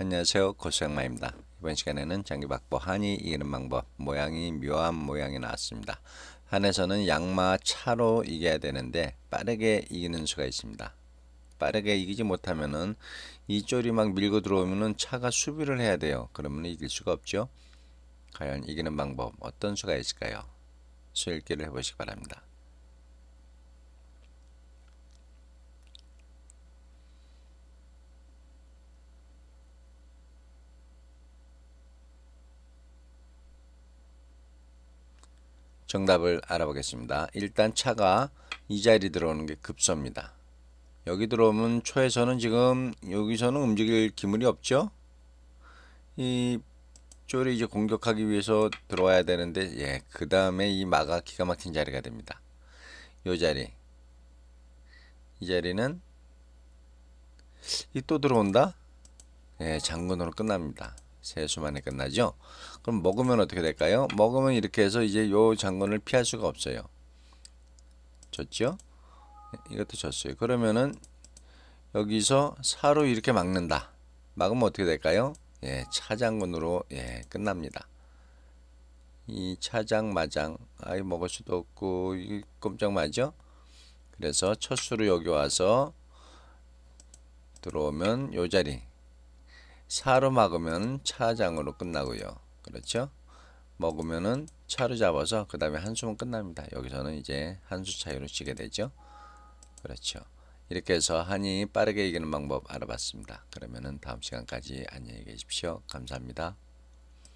안녕하세요 고수양마입니다 이번 시간에는 장기박보 한이 이기는 방법 모양이 묘한 모양이 나왔습니다 한에서는 양마 차로 이겨야 되는데 빠르게 이기는 수가 있습니다 빠르게 이기지 못하면은 이 쪼리 막 밀고 들어오면은 차가 수비를 해야 돼요 그러면 이길 수가 없죠 과연 이기는 방법 어떤 수가 있을까요 수읽기를 해보시기 바랍니다 정답을 알아보겠습니다. 일단 차가 이 자리 들어오는 게 급소입니다. 여기 들어오면 초에서는 지금 여기서는 움직일 기물이 없죠. 이 쪼리 이제 공격하기 위해서 들어와야 되는데 예, 그 다음에 이 마가 기가 막힌 자리가 됩니다. 요 자리 이 자리는 이 또 들어온다? 예, 장군으로 끝납니다. 세수만에 끝나죠. 그럼 먹으면 어떻게 될까요? 먹으면 이렇게 해서 이제 요 장군을 피할 수가 없어요. 졌죠? 이것도 졌어요. 그러면은 여기서 사로 이렇게 막는다. 막으면 어떻게 될까요? 예, 차장군으로 예, 끝납니다. 이 차장 마장 아이 먹을 수도 없고 이 꼼짝 마죠. 그래서 첫 수로 여기 와서 들어오면 요 자리 사로 막으면 차장으로 끝나고요. 그렇죠? 먹으면은 차로 잡아서 그 다음에 한숨은 끝납니다. 여기서는 이제 한수 차이로 치게 되죠. 그렇죠. 이렇게 해서 한이 빠르게 이기는 방법 알아봤습니다. 그러면은 다음 시간까지 안녕히 계십시오. 감사합니다.